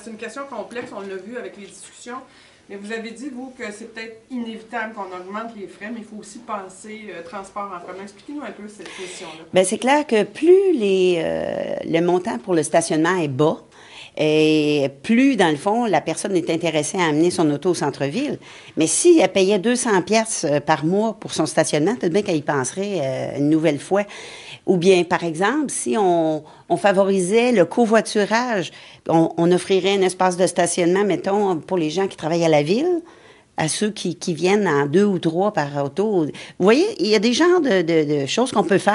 C'est une question complexe, on l'a vu avec les discussions. Mais vous avez dit, vous, que c'est peut-être inévitable qu'on augmente les frais, mais il faut aussi penser euh, transport en commun. Expliquez-nous un peu cette question-là. Bien, c'est clair que plus les, euh, le montant pour le stationnement est bas, et plus, dans le fond, la personne est intéressée à amener son auto au centre-ville. Mais si elle payait 200 pièces euh, par mois pour son stationnement, peut-être bien qu'elle y penserait une nouvelle fois. Ou bien, par exemple, si on, on favorisait le covoiturage, on, on, offrirait un espace de stationnement, mettons, pour les gens qui travaillent à la ville à ceux qui, viennent en deux ou trois par auto. Vous voyez, il y a des genres de, choses qu'on peut faire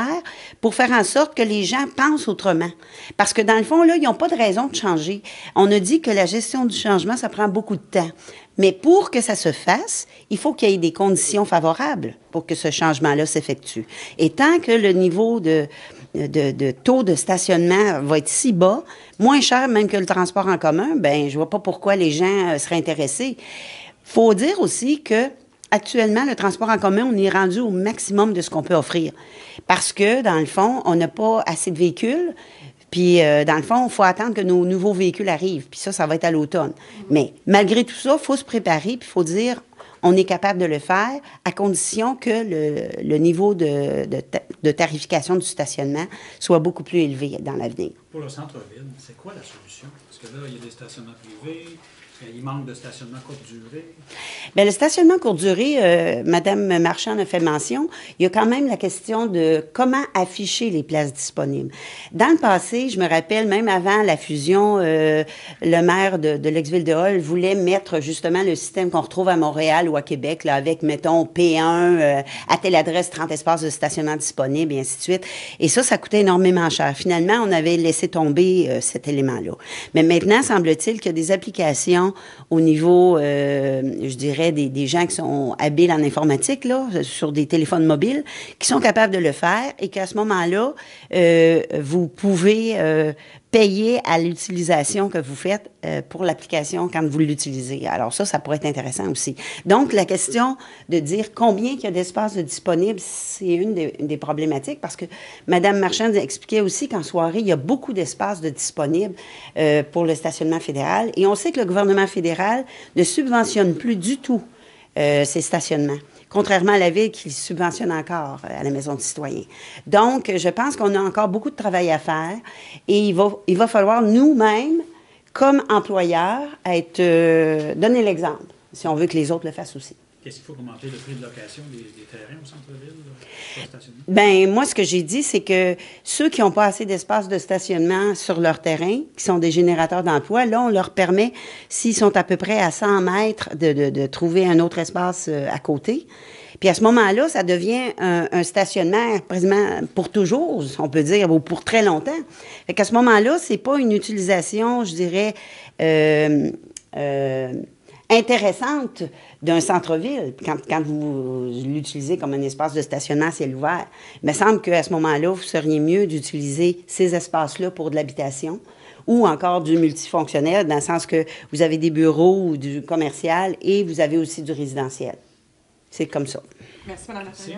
pour faire en sorte que les gens pensent autrement. Parce que dans le fond, là, ils n'ont pas de raison de changer. On a dit que la gestion du changement, ça prend beaucoup de temps. Mais pour que ça se fasse, il faut qu'il y ait des conditions favorables pour que ce changement-là s'effectue. Et tant que le niveau de, de, de, taux de stationnement va être si bas, moins cher même que le transport en commun, ben je vois pas pourquoi les gens euh, seraient intéressés faut dire aussi que actuellement, le transport en commun, on est rendu au maximum de ce qu'on peut offrir. Parce que, dans le fond, on n'a pas assez de véhicules. Puis, euh, dans le fond, il faut attendre que nos nouveaux véhicules arrivent. Puis ça, ça va être à l'automne. Mais malgré tout ça, il faut se préparer. Puis il faut dire, on est capable de le faire à condition que le, niveau de, tarification du stationnement soit beaucoup plus élevé dans l'avenir. Pour le centre-ville, c'est quoi la solution? Parce que là, il y a des stationnements privés. Euh, il manque de stationnement court durée. Bien, le stationnement court durée, euh, Mme Marchand a fait mention. Il y a quand même la question de comment afficher les places disponibles. Dans le passé, je me rappelle, même avant la fusion, euh, le maire de, de l'ex-ville de Hall voulait mettre justement le système qu'on retrouve à Montréal ou à Québec, là, avec, mettons, P1, euh, à telle adresse, 30 espaces de stationnement disponibles, et ainsi de suite. Et ça, ça coûtait énormément cher. Finalement, on avait laissé tomber euh, cet élément-là. Mais maintenant, semble-t-il qu'il y a des applications au niveau, euh, je dirais, des, des, gens qui sont habiles en informatique, là, sur des téléphones mobiles, qui sont capables de le faire et qu'à ce moment-là, vous pouvez payer à l'utilisation que vous faites euh, pour l'application quand vous l'utilisez. Alors ça, ça pourrait être intéressant aussi. Donc, la question de dire combien il y a d'espace de disponible, c'est une des, problématiques parce que Mme Marchand expliquait aussi qu'en soirée, il y a beaucoup d'espace de disponible euh, pour le stationnement fédéral. Et on sait que le gouvernement fédéral ne subventionne plus du tout euh, ces stationnements contrairement à la ville qui subventionne encore euh, à la Maison de citoyen. Donc, je pense qu'on a encore beaucoup de travail à faire et il va, il va falloir nous-mêmes, comme employeurs, être, euh, donner l'exemple si on veut que les autres le fassent aussi est ce qu'il faut augmenter le prix de location des, terrains au centre-ville Bien, moi, ce que j'ai dit, c'est que ceux qui n'ont pas assez d'espace de stationnement sur leur terrain, qui sont des générateurs d'emplois, là, on leur permet, s'ils sont à peu près à 100 mètres, de, de, trouver un autre espace euh, à côté. Puis à ce moment-là, ça devient un, stationnement quasiment pour toujours, on peut dire, ou pour très longtemps. Fait qu'à ce moment-là, c'est pas une utilisation, je dirais, euh, euh, intéressante d'un centre-ville, quand, quand vous l'utilisez comme un espace de stationnement à ciel ouvert, il me semble qu'à ce moment-là, vous seriez mieux d'utiliser ces espaces-là pour de l'habitation ou encore du multifonctionnel, dans le sens que vous avez des bureaux ou du commercial et vous avez aussi du résidentiel. C'est comme ça. Merci, madame la